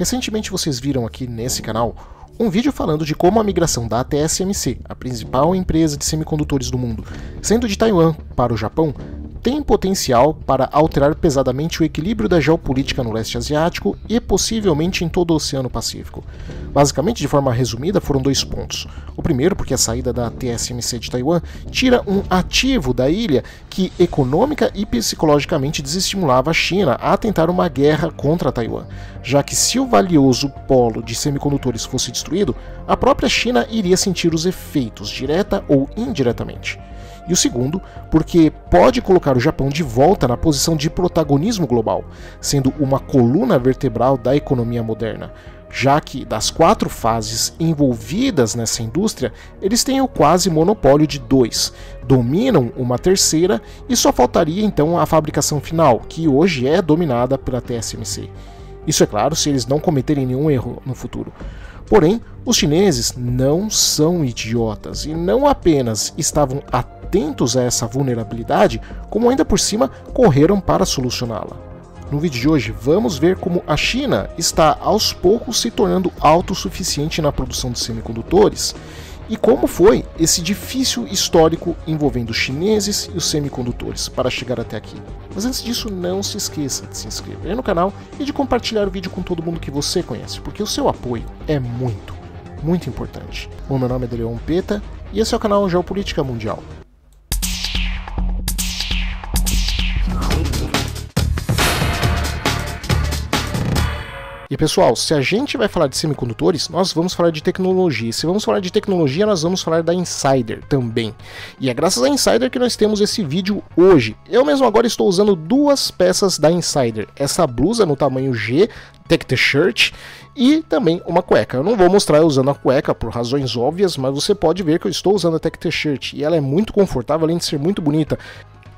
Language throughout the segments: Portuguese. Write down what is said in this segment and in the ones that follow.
Recentemente vocês viram aqui nesse canal um vídeo falando de como a migração da TSMC, a principal empresa de semicondutores do mundo, sendo de Taiwan para o Japão, tem potencial para alterar pesadamente o equilíbrio da geopolítica no leste asiático e possivelmente em todo o Oceano Pacífico. Basicamente, de forma resumida, foram dois pontos. O primeiro, porque a saída da TSMC de Taiwan tira um ativo da ilha que econômica e psicologicamente desestimulava a China a tentar uma guerra contra Taiwan, já que se o valioso polo de semicondutores fosse destruído, a própria China iria sentir os efeitos, direta ou indiretamente e o segundo, porque pode colocar o Japão de volta na posição de protagonismo global, sendo uma coluna vertebral da economia moderna, já que das quatro fases envolvidas nessa indústria, eles têm o quase monopólio de dois, dominam uma terceira e só faltaria então a fabricação final, que hoje é dominada pela TSMC. Isso é claro se eles não cometerem nenhum erro no futuro. Porém, os chineses não são idiotas e não apenas estavam atentos atentos a essa vulnerabilidade, como ainda por cima correram para solucioná-la. No vídeo de hoje, vamos ver como a China está aos poucos se tornando autossuficiente na produção de semicondutores e como foi esse difícil histórico envolvendo os chineses e os semicondutores para chegar até aqui. Mas antes disso, não se esqueça de se inscrever no canal e de compartilhar o vídeo com todo mundo que você conhece, porque o seu apoio é muito, muito importante. O meu nome é Deleon Peta e esse é o canal Geopolítica Mundial. E pessoal, se a gente vai falar de semicondutores, nós vamos falar de tecnologia. se vamos falar de tecnologia, nós vamos falar da Insider também. E é graças à Insider que nós temos esse vídeo hoje. Eu mesmo agora estou usando duas peças da Insider. Essa blusa no tamanho G, tech t-shirt e também uma cueca. Eu não vou mostrar usando a cueca por razões óbvias, mas você pode ver que eu estou usando a tech t-shirt e ela é muito confortável, além de ser muito bonita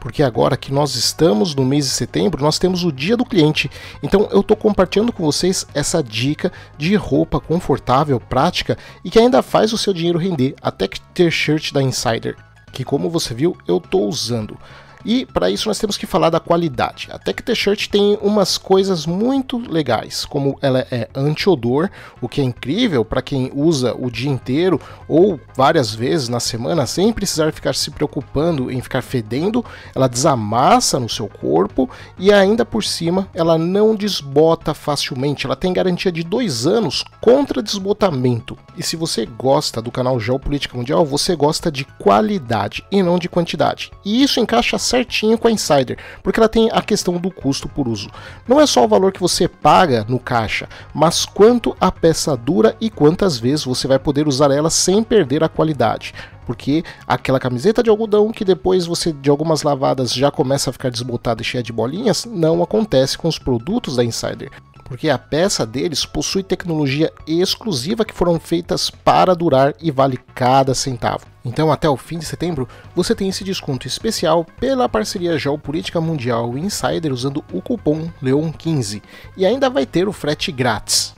porque agora que nós estamos no mês de setembro, nós temos o dia do cliente. Então eu estou compartilhando com vocês essa dica de roupa confortável, prática e que ainda faz o seu dinheiro render, até que t-shirt da Insider que como você viu eu estou usando. E para isso nós temos que falar da qualidade. A Tech T-shirt tem umas coisas muito legais, como ela é anti-odor, o que é incrível para quem usa o dia inteiro ou várias vezes na semana sem precisar ficar se preocupando em ficar fedendo. Ela desamassa no seu corpo e ainda por cima ela não desbota facilmente. Ela tem garantia de dois anos contra desbotamento. E se você gosta do canal Geopolítica Mundial, você gosta de qualidade e não de quantidade. E isso encaixa certinho com a Insider, porque ela tem a questão do custo por uso. Não é só o valor que você paga no caixa, mas quanto a peça dura e quantas vezes você vai poder usar ela sem perder a qualidade porque aquela camiseta de algodão que depois você de algumas lavadas já começa a ficar desbotada e cheia de bolinhas não acontece com os produtos da Insider porque a peça deles possui tecnologia exclusiva que foram feitas para durar e vale cada centavo. Então, até o fim de setembro, você tem esse desconto especial pela parceria Geopolítica Mundial Insider usando o cupom LEON15 e ainda vai ter o frete grátis.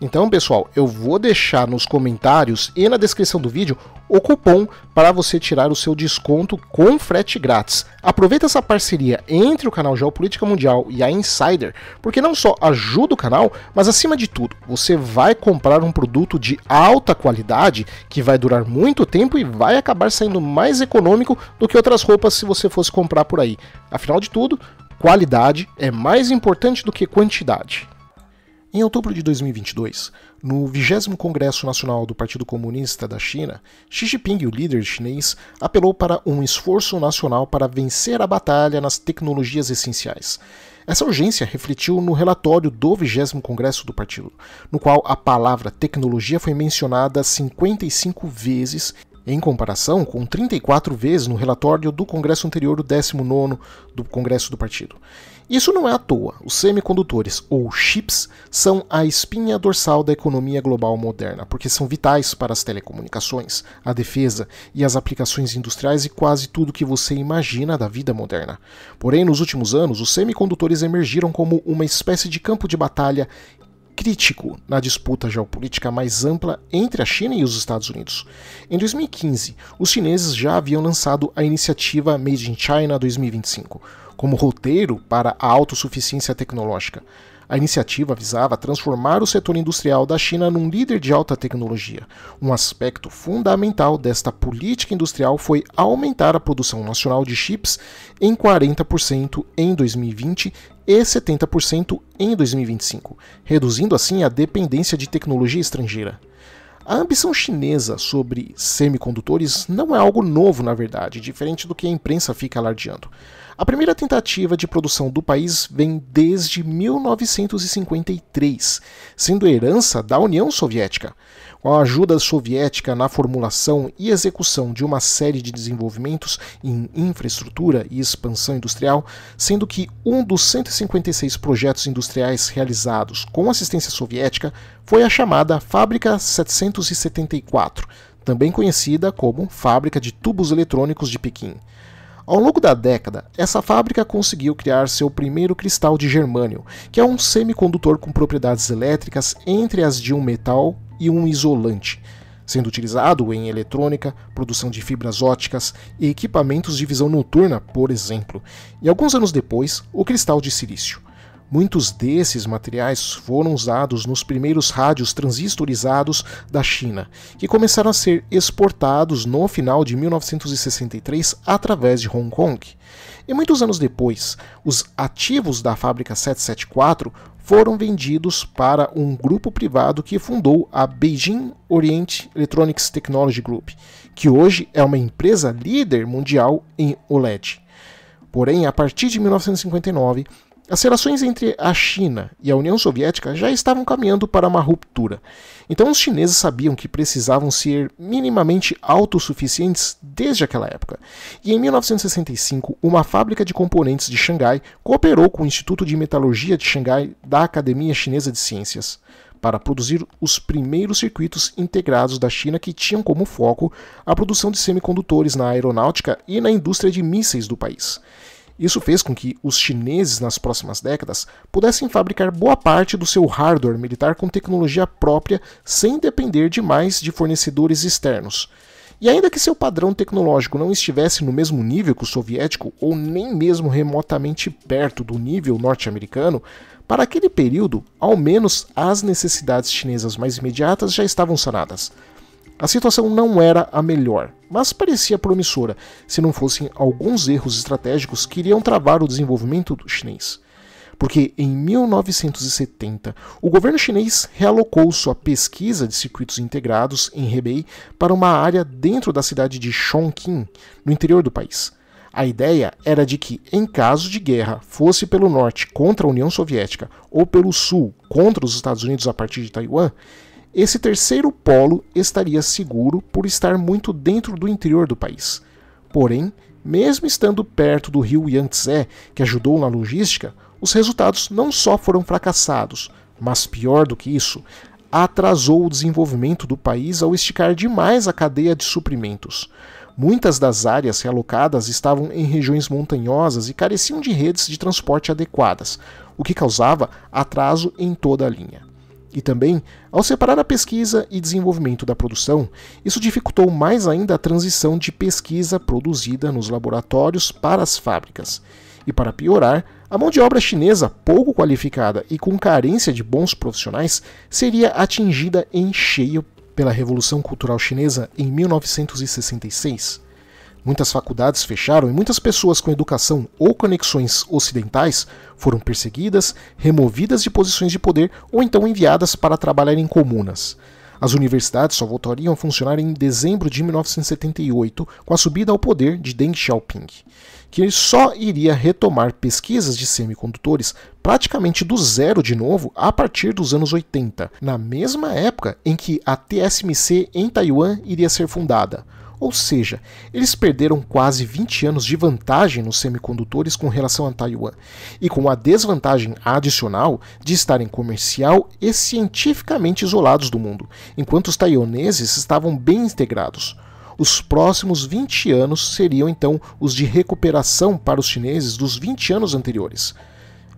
Então, pessoal, eu vou deixar nos comentários e na descrição do vídeo o cupom para você tirar o seu desconto com frete grátis. Aproveita essa parceria entre o canal Geopolítica Mundial e a Insider, porque não só ajuda o canal, mas acima de tudo, você vai comprar um produto de alta qualidade que vai durar muito tempo e vai acabar saindo mais econômico do que outras roupas se você fosse comprar por aí. Afinal de tudo, qualidade é mais importante do que quantidade. Em outubro de 2022, no 20 Congresso Nacional do Partido Comunista da China, Xi Jinping, o líder chinês, apelou para um esforço nacional para vencer a batalha nas tecnologias essenciais. Essa urgência refletiu no relatório do 20 Congresso do Partido, no qual a palavra tecnologia foi mencionada 55 vezes em comparação com 34 vezes no relatório do Congresso anterior, o 19 do Congresso do Partido. Isso não é à toa. Os semicondutores, ou chips, são a espinha dorsal da economia global moderna, porque são vitais para as telecomunicações, a defesa e as aplicações industriais e quase tudo que você imagina da vida moderna. Porém, nos últimos anos, os semicondutores emergiram como uma espécie de campo de batalha crítico na disputa geopolítica mais ampla entre a China e os Estados Unidos. Em 2015, os chineses já haviam lançado a iniciativa Made in China 2025 como roteiro para a autossuficiência tecnológica. A iniciativa visava transformar o setor industrial da China num líder de alta tecnologia. Um aspecto fundamental desta política industrial foi aumentar a produção nacional de chips em 40% em 2020 e 70% em 2025, reduzindo assim a dependência de tecnologia estrangeira. A ambição chinesa sobre semicondutores não é algo novo, na verdade, diferente do que a imprensa fica alardeando. A primeira tentativa de produção do país vem desde 1953, sendo herança da União Soviética a ajuda soviética na formulação e execução de uma série de desenvolvimentos em infraestrutura e expansão industrial, sendo que um dos 156 projetos industriais realizados com assistência soviética foi a chamada Fábrica 774, também conhecida como Fábrica de Tubos Eletrônicos de Pequim. Ao longo da década, essa fábrica conseguiu criar seu primeiro cristal de germânio, que é um semicondutor com propriedades elétricas entre as de um metal e um isolante, sendo utilizado em eletrônica, produção de fibras óticas e equipamentos de visão noturna, por exemplo. E alguns anos depois, o cristal de silício. Muitos desses materiais foram usados nos primeiros rádios transistorizados da China, que começaram a ser exportados no final de 1963 através de Hong Kong. E muitos anos depois, os ativos da fábrica 774 foram vendidos para um grupo privado que fundou a Beijing Orient Electronics Technology Group, que hoje é uma empresa líder mundial em OLED. Porém, a partir de 1959, as relações entre a China e a União Soviética já estavam caminhando para uma ruptura, então os chineses sabiam que precisavam ser minimamente autossuficientes desde aquela época. E em 1965, uma fábrica de componentes de Xangai cooperou com o Instituto de Metalurgia de Xangai da Academia Chinesa de Ciências para produzir os primeiros circuitos integrados da China que tinham como foco a produção de semicondutores na aeronáutica e na indústria de mísseis do país. Isso fez com que os chineses, nas próximas décadas, pudessem fabricar boa parte do seu hardware militar com tecnologia própria, sem depender demais de fornecedores externos. E ainda que seu padrão tecnológico não estivesse no mesmo nível que o soviético, ou nem mesmo remotamente perto do nível norte-americano, para aquele período, ao menos as necessidades chinesas mais imediatas já estavam sanadas. A situação não era a melhor, mas parecia promissora, se não fossem alguns erros estratégicos que iriam travar o desenvolvimento chinês. Porque em 1970, o governo chinês realocou sua pesquisa de circuitos integrados em Hebei para uma área dentro da cidade de Chongqing, no interior do país. A ideia era de que, em caso de guerra, fosse pelo norte contra a União Soviética ou pelo sul contra os Estados Unidos a partir de Taiwan, esse terceiro polo estaria seguro por estar muito dentro do interior do país. Porém, mesmo estando perto do rio Yangtze, que ajudou na logística, os resultados não só foram fracassados, mas pior do que isso, atrasou o desenvolvimento do país ao esticar demais a cadeia de suprimentos. Muitas das áreas realocadas estavam em regiões montanhosas e careciam de redes de transporte adequadas, o que causava atraso em toda a linha. E também, ao separar a pesquisa e desenvolvimento da produção, isso dificultou mais ainda a transição de pesquisa produzida nos laboratórios para as fábricas. E para piorar, a mão de obra chinesa pouco qualificada e com carência de bons profissionais seria atingida em cheio pela Revolução Cultural Chinesa em 1966. Muitas faculdades fecharam e muitas pessoas com educação ou conexões ocidentais foram perseguidas, removidas de posições de poder ou então enviadas para trabalhar em comunas. As universidades só voltariam a funcionar em dezembro de 1978, com a subida ao poder de Deng Xiaoping, que só iria retomar pesquisas de semicondutores praticamente do zero de novo a partir dos anos 80, na mesma época em que a TSMC em Taiwan iria ser fundada. Ou seja, eles perderam quase 20 anos de vantagem nos semicondutores com relação a Taiwan, e com a desvantagem adicional de estarem comercial e cientificamente isolados do mundo, enquanto os taiwaneses estavam bem integrados. Os próximos 20 anos seriam então os de recuperação para os chineses dos 20 anos anteriores.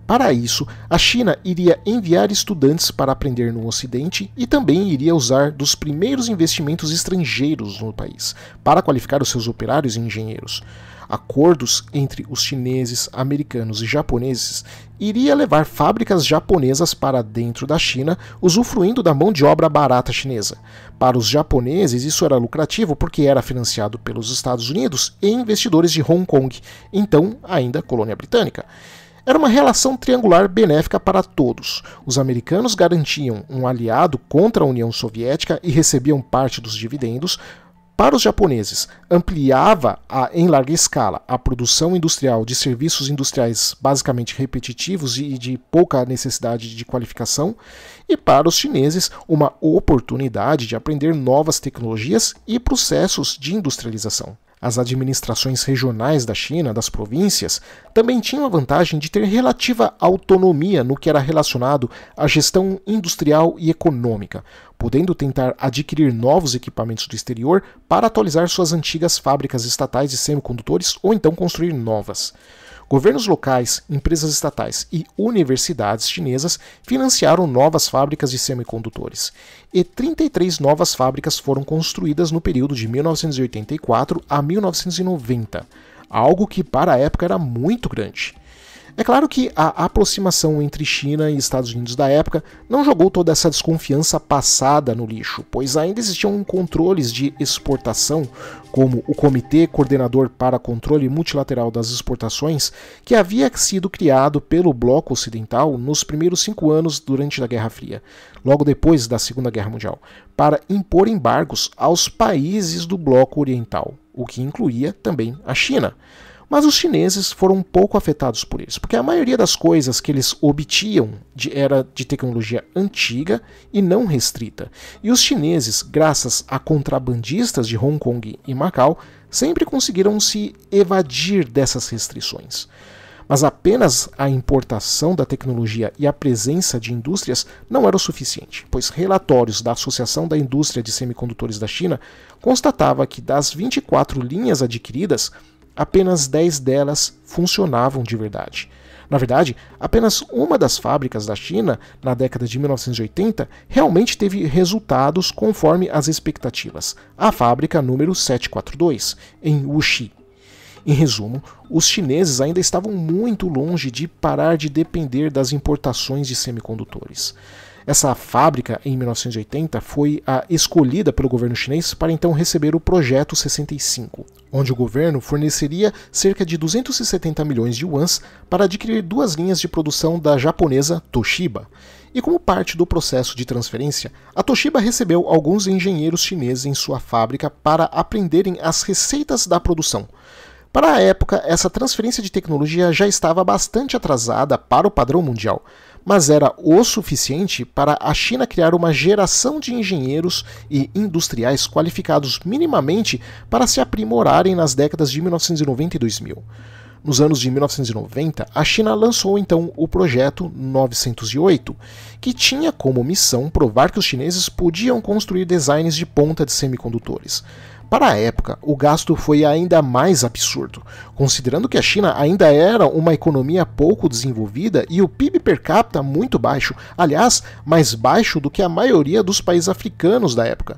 Para isso, a China iria enviar estudantes para aprender no Ocidente e também iria usar dos primeiros investimentos estrangeiros no país para qualificar os seus operários e engenheiros. Acordos entre os chineses, americanos e japoneses iria levar fábricas japonesas para dentro da China, usufruindo da mão de obra barata chinesa. Para os japoneses, isso era lucrativo porque era financiado pelos Estados Unidos e investidores de Hong Kong, então ainda colônia britânica. Era uma relação triangular benéfica para todos. Os americanos garantiam um aliado contra a União Soviética e recebiam parte dos dividendos. Para os japoneses, ampliava a, em larga escala a produção industrial de serviços industriais basicamente repetitivos e de pouca necessidade de qualificação, e para os chineses, uma oportunidade de aprender novas tecnologias e processos de industrialização. As administrações regionais da China, das províncias, também tinham a vantagem de ter relativa autonomia no que era relacionado à gestão industrial e econômica, podendo tentar adquirir novos equipamentos do exterior para atualizar suas antigas fábricas estatais de semicondutores ou então construir novas governos locais, empresas estatais e universidades chinesas financiaram novas fábricas de semicondutores. E 33 novas fábricas foram construídas no período de 1984 a 1990, algo que para a época era muito grande. É claro que a aproximação entre China e Estados Unidos da época não jogou toda essa desconfiança passada no lixo, pois ainda existiam controles de exportação, como o Comitê Coordenador para Controle Multilateral das Exportações, que havia sido criado pelo Bloco Ocidental nos primeiros cinco anos durante a Guerra Fria, logo depois da Segunda Guerra Mundial, para impor embargos aos países do Bloco Oriental, o que incluía também a China. Mas os chineses foram um pouco afetados por isso, porque a maioria das coisas que eles obtiam de, era de tecnologia antiga e não restrita. E os chineses, graças a contrabandistas de Hong Kong e Macau, sempre conseguiram se evadir dessas restrições. Mas apenas a importação da tecnologia e a presença de indústrias não era o suficiente, pois relatórios da Associação da Indústria de Semicondutores da China constatava que das 24 linhas adquiridas, apenas 10 delas funcionavam de verdade. Na verdade, apenas uma das fábricas da China, na década de 1980, realmente teve resultados conforme as expectativas, a fábrica número 742, em Wuxi. Em resumo, os chineses ainda estavam muito longe de parar de depender das importações de semicondutores. Essa fábrica, em 1980, foi a escolhida pelo governo chinês para então receber o Projeto 65, onde o governo forneceria cerca de 270 milhões de yuans para adquirir duas linhas de produção da japonesa Toshiba. E como parte do processo de transferência, a Toshiba recebeu alguns engenheiros chineses em sua fábrica para aprenderem as receitas da produção. Para a época, essa transferência de tecnologia já estava bastante atrasada para o padrão mundial, mas era o suficiente para a China criar uma geração de engenheiros e industriais qualificados minimamente para se aprimorarem nas décadas de 1990 e 2000. Nos anos de 1990, a China lançou então o projeto 908, que tinha como missão provar que os chineses podiam construir designs de ponta de semicondutores. Para a época, o gasto foi ainda mais absurdo, considerando que a China ainda era uma economia pouco desenvolvida e o PIB per capita muito baixo, aliás, mais baixo do que a maioria dos países africanos da época.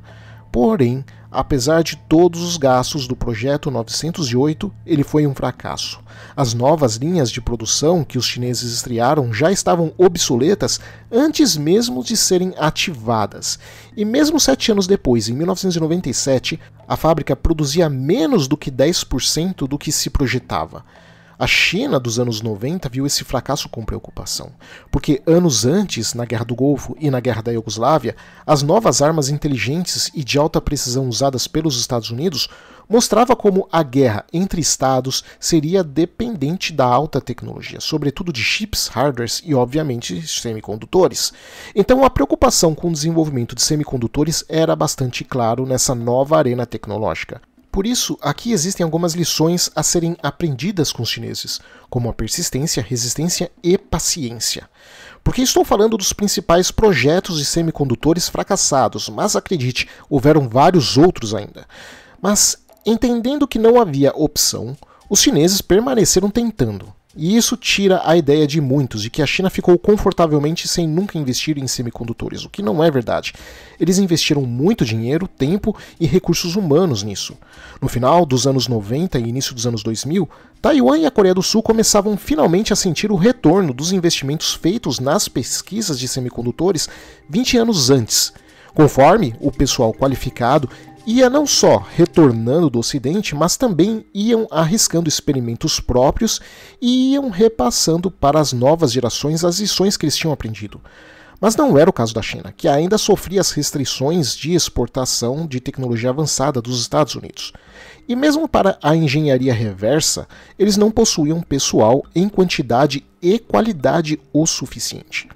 Porém, Apesar de todos os gastos do projeto 908, ele foi um fracasso. As novas linhas de produção que os chineses estrearam já estavam obsoletas antes mesmo de serem ativadas. E mesmo sete anos depois, em 1997, a fábrica produzia menos do que 10% do que se projetava. A China dos anos 90 viu esse fracasso com preocupação, porque anos antes, na Guerra do Golfo e na Guerra da Iugoslávia, as novas armas inteligentes e de alta precisão usadas pelos Estados Unidos mostrava como a guerra entre estados seria dependente da alta tecnologia, sobretudo de chips, hardwares e, obviamente, semicondutores. Então, a preocupação com o desenvolvimento de semicondutores era bastante claro nessa nova arena tecnológica. Por isso, aqui existem algumas lições a serem aprendidas com os chineses, como a persistência, resistência e paciência. Porque estou falando dos principais projetos de semicondutores fracassados, mas acredite, houveram vários outros ainda. Mas, entendendo que não havia opção, os chineses permaneceram tentando. E isso tira a ideia de muitos de que a China ficou confortavelmente sem nunca investir em semicondutores, o que não é verdade. Eles investiram muito dinheiro, tempo e recursos humanos nisso. No final dos anos 90 e início dos anos 2000, Taiwan e a Coreia do Sul começavam finalmente a sentir o retorno dos investimentos feitos nas pesquisas de semicondutores 20 anos antes. Conforme o pessoal qualificado ia não só retornando do Ocidente, mas também iam arriscando experimentos próprios e iam repassando para as novas gerações as lições que eles tinham aprendido. Mas não era o caso da China, que ainda sofria as restrições de exportação de tecnologia avançada dos Estados Unidos. E mesmo para a engenharia reversa, eles não possuíam pessoal em quantidade e qualidade o suficiente.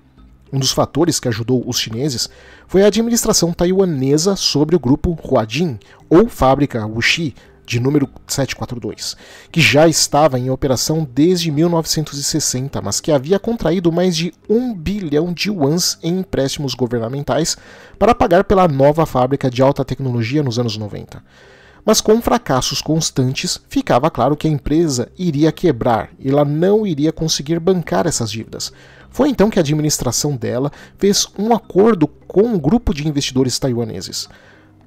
Um dos fatores que ajudou os chineses foi a administração taiwanesa sobre o grupo Huadin, ou fábrica Wuxi, de número 742, que já estava em operação desde 1960, mas que havia contraído mais de 1 bilhão de yuans em empréstimos governamentais para pagar pela nova fábrica de alta tecnologia nos anos 90. Mas com fracassos constantes, ficava claro que a empresa iria quebrar e ela não iria conseguir bancar essas dívidas, foi então que a administração dela fez um acordo com um grupo de investidores taiwaneses.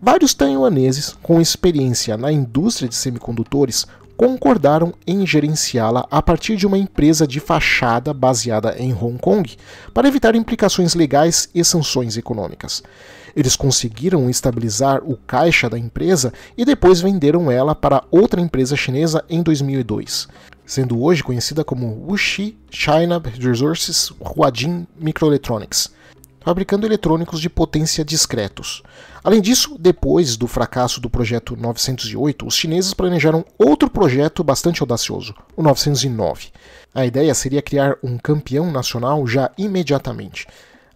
Vários taiwaneses com experiência na indústria de semicondutores concordaram em gerenciá-la a partir de uma empresa de fachada baseada em Hong Kong, para evitar implicações legais e sanções econômicas. Eles conseguiram estabilizar o caixa da empresa e depois venderam ela para outra empresa chinesa em 2002 sendo hoje conhecida como Wuxi China Resources Huajin Microelectronics, fabricando eletrônicos de potência discretos. Além disso, depois do fracasso do projeto 908, os chineses planejaram outro projeto bastante audacioso, o 909. A ideia seria criar um campeão nacional já imediatamente,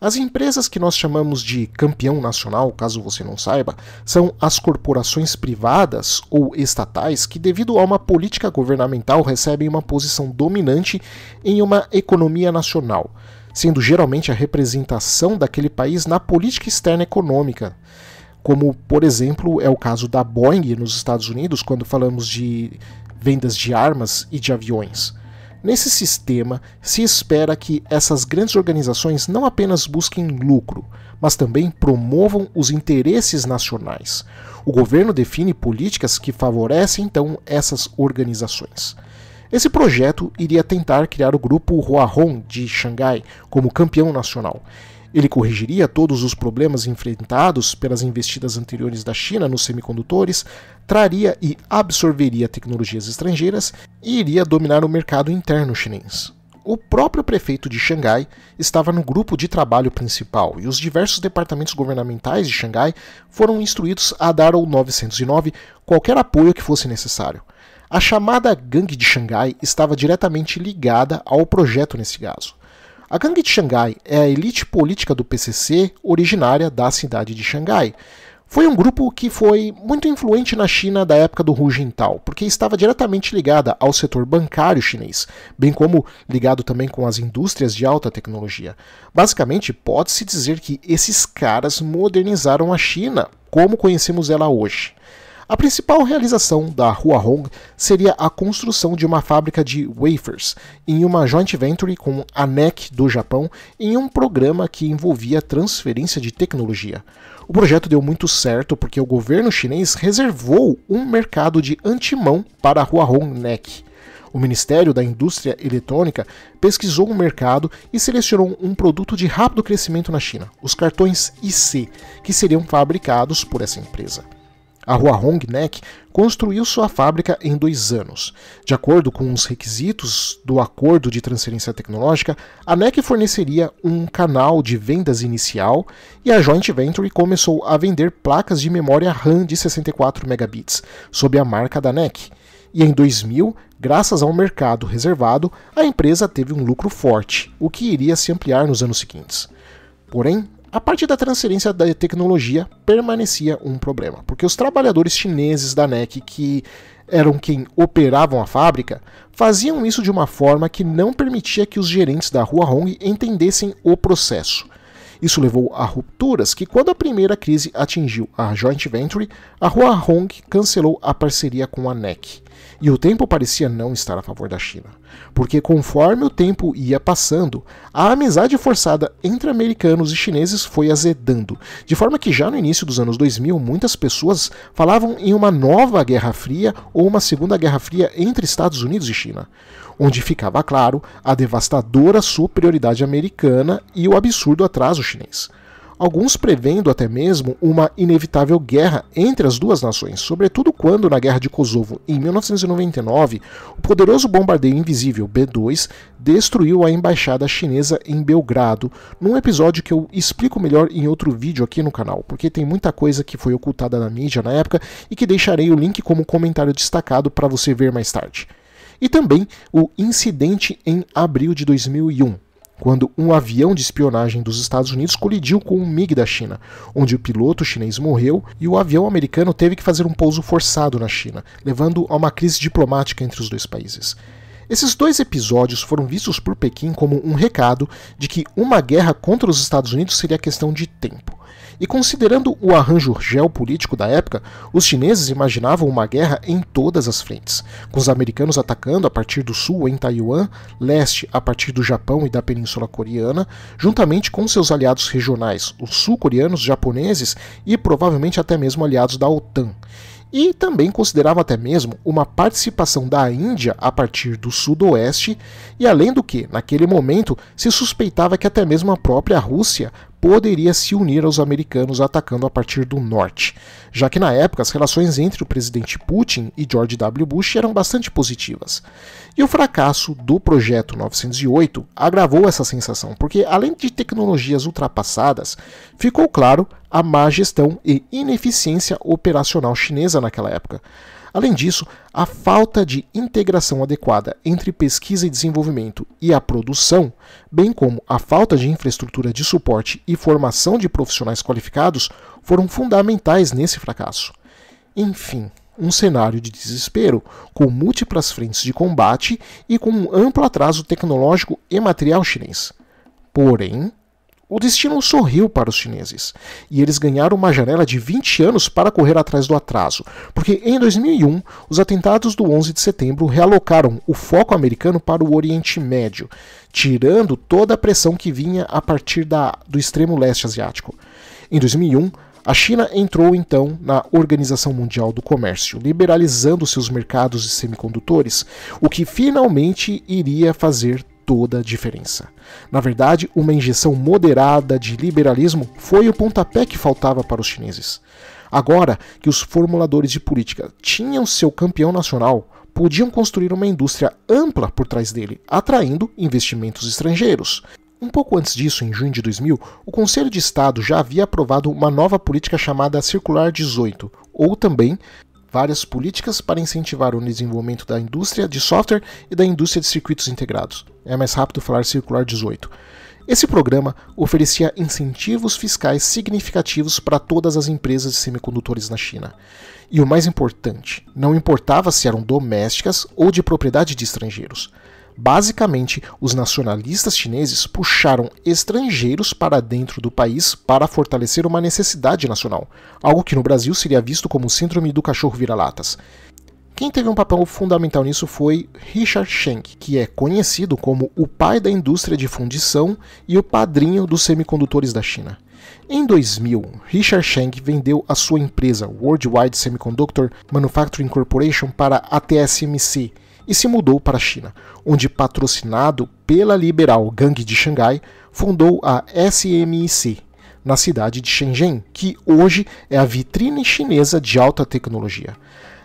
as empresas que nós chamamos de campeão nacional, caso você não saiba, são as corporações privadas ou estatais que, devido a uma política governamental, recebem uma posição dominante em uma economia nacional, sendo geralmente a representação daquele país na política externa econômica como por exemplo é o caso da Boeing nos Estados Unidos, quando falamos de vendas de armas e de aviões. Nesse sistema, se espera que essas grandes organizações não apenas busquem lucro, mas também promovam os interesses nacionais. O governo define políticas que favorecem então essas organizações. Esse projeto iria tentar criar o grupo Huahong de Xangai como campeão nacional ele corrigiria todos os problemas enfrentados pelas investidas anteriores da China nos semicondutores, traria e absorveria tecnologias estrangeiras e iria dominar o mercado interno chinês. O próprio prefeito de Xangai estava no grupo de trabalho principal e os diversos departamentos governamentais de Xangai foram instruídos a dar ao 909 qualquer apoio que fosse necessário. A chamada Gangue de Xangai estava diretamente ligada ao projeto nesse caso. A Gangue de Xangai é a elite política do PCC, originária da cidade de Xangai. Foi um grupo que foi muito influente na China da época do Hu Jintao, porque estava diretamente ligada ao setor bancário chinês, bem como ligado também com as indústrias de alta tecnologia. Basicamente, pode-se dizer que esses caras modernizaram a China como conhecemos ela hoje. A principal realização da Hong seria a construção de uma fábrica de wafers em uma joint venture com a NEC do Japão em um programa que envolvia transferência de tecnologia. O projeto deu muito certo porque o governo chinês reservou um mercado de antemão para a Hong NEC. O Ministério da Indústria Eletrônica pesquisou o mercado e selecionou um produto de rápido crescimento na China, os cartões IC, que seriam fabricados por essa empresa. A rua Hongnek construiu sua fábrica em dois anos. De acordo com os requisitos do acordo de transferência tecnológica, a NEC forneceria um canal de vendas inicial e a joint venture começou a vender placas de memória RAM de 64 megabits, sob a marca da NEC. E em 2000, graças ao mercado reservado, a empresa teve um lucro forte, o que iria se ampliar nos anos seguintes. Porém, a parte da transferência da tecnologia permanecia um problema, porque os trabalhadores chineses da NEC, que eram quem operavam a fábrica, faziam isso de uma forma que não permitia que os gerentes da Rua Hong entendessem o processo. Isso levou a rupturas que, quando a primeira crise atingiu a joint venture, a Rua Hong cancelou a parceria com a NEC. E o tempo parecia não estar a favor da China, porque conforme o tempo ia passando, a amizade forçada entre americanos e chineses foi azedando, de forma que já no início dos anos 2000 muitas pessoas falavam em uma nova Guerra Fria ou uma Segunda Guerra Fria entre Estados Unidos e China, onde ficava claro a devastadora superioridade americana e o absurdo atraso chinês alguns prevendo até mesmo uma inevitável guerra entre as duas nações, sobretudo quando, na Guerra de Kosovo, em 1999, o poderoso bombardeio invisível B-2 destruiu a embaixada chinesa em Belgrado, num episódio que eu explico melhor em outro vídeo aqui no canal, porque tem muita coisa que foi ocultada na mídia na época e que deixarei o link como comentário destacado para você ver mais tarde. E também o incidente em abril de 2001 quando um avião de espionagem dos Estados Unidos colidiu com um MiG da China, onde o piloto chinês morreu e o avião americano teve que fazer um pouso forçado na China, levando a uma crise diplomática entre os dois países. Esses dois episódios foram vistos por Pequim como um recado de que uma guerra contra os Estados Unidos seria questão de tempo. E considerando o arranjo geopolítico da época, os chineses imaginavam uma guerra em todas as frentes, com os americanos atacando a partir do sul em Taiwan, leste a partir do Japão e da Península Coreana, juntamente com seus aliados regionais, os sul-coreanos, japoneses e provavelmente até mesmo aliados da OTAN e também considerava até mesmo uma participação da Índia a partir do sudoeste, e além do que, naquele momento, se suspeitava que até mesmo a própria Rússia poderia se unir aos americanos atacando a partir do norte, já que na época as relações entre o presidente Putin e George W. Bush eram bastante positivas. E o fracasso do projeto 908 agravou essa sensação, porque além de tecnologias ultrapassadas, ficou claro a má gestão e ineficiência operacional chinesa naquela época. Além disso, a falta de integração adequada entre pesquisa e desenvolvimento e a produção, bem como a falta de infraestrutura de suporte e formação de profissionais qualificados, foram fundamentais nesse fracasso. Enfim, um cenário de desespero, com múltiplas frentes de combate e com um amplo atraso tecnológico e material chinês. Porém, o destino sorriu para os chineses e eles ganharam uma janela de 20 anos para correr atrás do atraso, porque em 2001 os atentados do 11 de setembro realocaram o foco americano para o Oriente Médio, tirando toda a pressão que vinha a partir da, do extremo leste asiático. Em 2001, a China entrou então na Organização Mundial do Comércio, liberalizando seus mercados de semicondutores, o que finalmente iria fazer toda a diferença. Na verdade, uma injeção moderada de liberalismo foi o pontapé que faltava para os chineses. Agora que os formuladores de política tinham seu campeão nacional, podiam construir uma indústria ampla por trás dele, atraindo investimentos estrangeiros. Um pouco antes disso, em junho de 2000, o Conselho de Estado já havia aprovado uma nova política chamada Circular 18, ou também várias políticas para incentivar o desenvolvimento da indústria de software e da indústria de circuitos integrados. É mais rápido falar circular 18. Esse programa oferecia incentivos fiscais significativos para todas as empresas de semicondutores na China. E o mais importante, não importava se eram domésticas ou de propriedade de estrangeiros. Basicamente, os nacionalistas chineses puxaram estrangeiros para dentro do país para fortalecer uma necessidade nacional, algo que no Brasil seria visto como síndrome do cachorro vira-latas. Quem teve um papel fundamental nisso foi Richard Schenck, que é conhecido como o pai da indústria de fundição e o padrinho dos semicondutores da China. Em 2000, Richard Schenck vendeu a sua empresa Worldwide Semiconductor Manufacturing Corporation para a TSMC, e se mudou para a China, onde, patrocinado pela liberal Gangue de Xangai, fundou a SMIC, na cidade de Shenzhen, que hoje é a vitrine chinesa de alta tecnologia.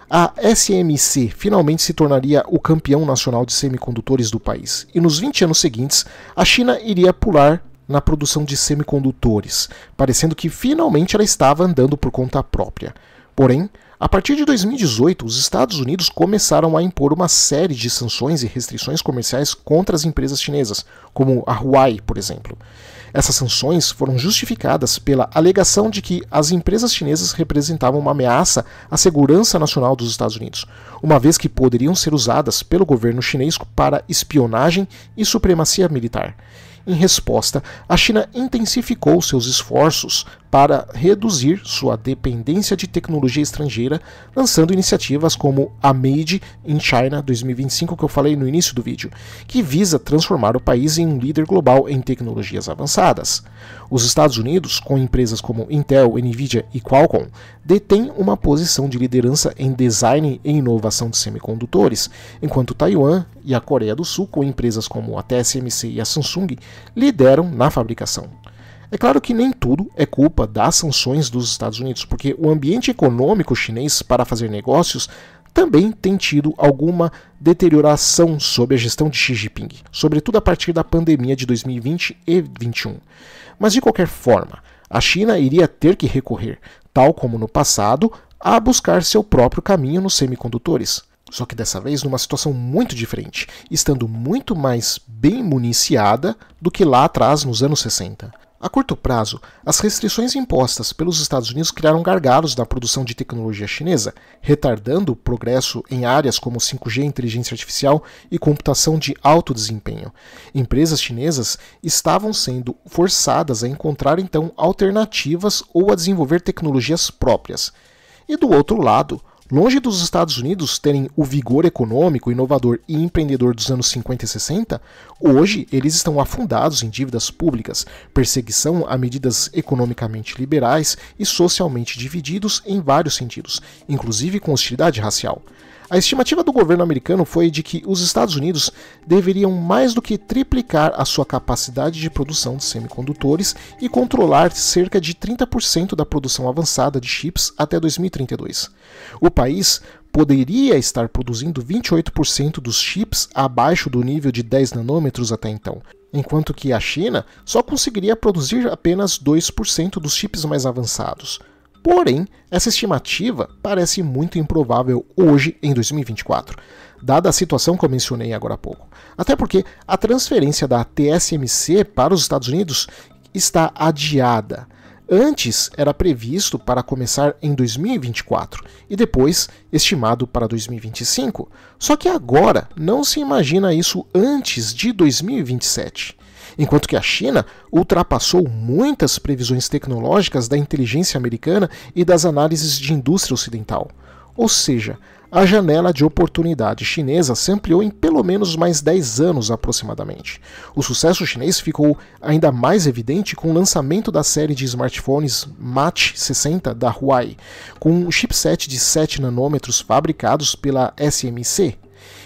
A SMC finalmente se tornaria o campeão nacional de semicondutores do país, e nos 20 anos seguintes, a China iria pular na produção de semicondutores, parecendo que finalmente ela estava andando por conta própria. Porém, a partir de 2018, os Estados Unidos começaram a impor uma série de sanções e restrições comerciais contra as empresas chinesas, como a Huawei, por exemplo. Essas sanções foram justificadas pela alegação de que as empresas chinesas representavam uma ameaça à segurança nacional dos Estados Unidos, uma vez que poderiam ser usadas pelo governo chinês para espionagem e supremacia militar. Em resposta, a China intensificou seus esforços para reduzir sua dependência de tecnologia estrangeira, lançando iniciativas como a Made in China 2025, que eu falei no início do vídeo, que visa transformar o país em um líder global em tecnologias avançadas. Os Estados Unidos, com empresas como Intel, Nvidia e Qualcomm, detêm uma posição de liderança em design e inovação de semicondutores, enquanto Taiwan e a Coreia do Sul, com empresas como a TSMC e a Samsung, lideram na fabricação. É claro que nem tudo é culpa das sanções dos Estados Unidos, porque o ambiente econômico chinês para fazer negócios também tem tido alguma deterioração sob a gestão de Xi Jinping, sobretudo a partir da pandemia de 2020 e 2021. Mas de qualquer forma, a China iria ter que recorrer, tal como no passado, a buscar seu próprio caminho nos semicondutores. Só que dessa vez numa situação muito diferente, estando muito mais bem municiada do que lá atrás nos anos 60. A curto prazo, as restrições impostas pelos Estados Unidos criaram gargalos na produção de tecnologia chinesa, retardando o progresso em áreas como 5G, inteligência artificial e computação de alto desempenho. Empresas chinesas estavam sendo forçadas a encontrar então alternativas ou a desenvolver tecnologias próprias. E do outro lado, Longe dos Estados Unidos terem o vigor econômico, inovador e empreendedor dos anos 50 e 60, hoje eles estão afundados em dívidas públicas, perseguição a medidas economicamente liberais e socialmente divididos em vários sentidos, inclusive com hostilidade racial. A estimativa do governo americano foi de que os Estados Unidos deveriam mais do que triplicar a sua capacidade de produção de semicondutores e controlar cerca de 30% da produção avançada de chips até 2032. O país poderia estar produzindo 28% dos chips abaixo do nível de 10 nanômetros até então, enquanto que a China só conseguiria produzir apenas 2% dos chips mais avançados. Porém, essa estimativa parece muito improvável hoje, em 2024, dada a situação que eu mencionei agora há pouco. Até porque a transferência da TSMC para os Estados Unidos está adiada. Antes era previsto para começar em 2024 e depois estimado para 2025. Só que agora não se imagina isso antes de 2027 enquanto que a China ultrapassou muitas previsões tecnológicas da inteligência americana e das análises de indústria ocidental. Ou seja, a janela de oportunidade chinesa se ampliou em pelo menos mais 10 anos aproximadamente. O sucesso chinês ficou ainda mais evidente com o lançamento da série de smartphones Mate 60 da Huawei, com um chipset de 7 nanômetros fabricados pela SMC,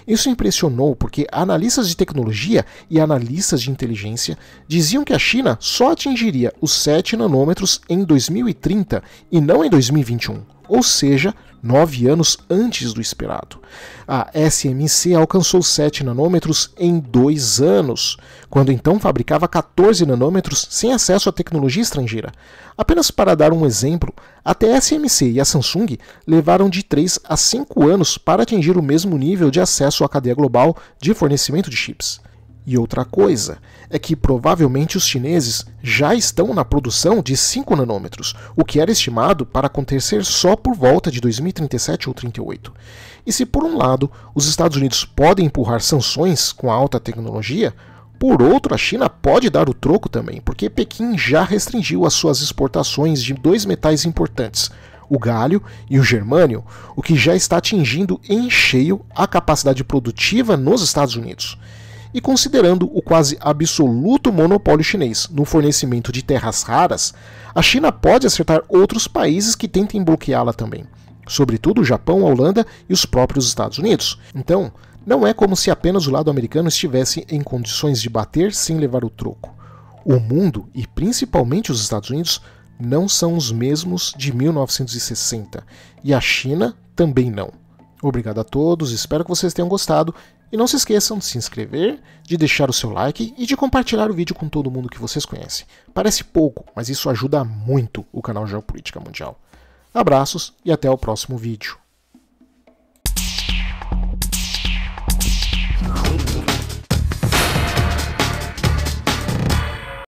isso impressionou porque analistas de tecnologia e analistas de inteligência diziam que a China só atingiria os 7 nanômetros em 2030 e não em 2021 ou seja, nove anos antes do esperado. A SMC alcançou 7 nanômetros em dois anos, quando então fabricava 14 nanômetros sem acesso à tecnologia estrangeira. Apenas para dar um exemplo, até a SMC e a Samsung levaram de 3 a 5 anos para atingir o mesmo nível de acesso à cadeia global de fornecimento de chips. E outra coisa é que provavelmente os chineses já estão na produção de 5 nanômetros, o que era estimado para acontecer só por volta de 2037 ou 38. E se por um lado os Estados Unidos podem empurrar sanções com a alta tecnologia, por outro, a China pode dar o troco também, porque Pequim já restringiu as suas exportações de dois metais importantes, o galho e o germânio, o que já está atingindo em cheio a capacidade produtiva nos Estados Unidos e considerando o quase absoluto monopólio chinês no fornecimento de terras raras, a China pode acertar outros países que tentem bloqueá-la também, sobretudo o Japão, a Holanda e os próprios Estados Unidos. Então, não é como se apenas o lado americano estivesse em condições de bater sem levar o troco. O mundo, e principalmente os Estados Unidos, não são os mesmos de 1960, e a China também não. Obrigado a todos, espero que vocês tenham gostado e não se esqueçam de se inscrever, de deixar o seu like e de compartilhar o vídeo com todo mundo que vocês conhecem. Parece pouco, mas isso ajuda muito o canal Geopolítica Mundial. Abraços e até o próximo vídeo.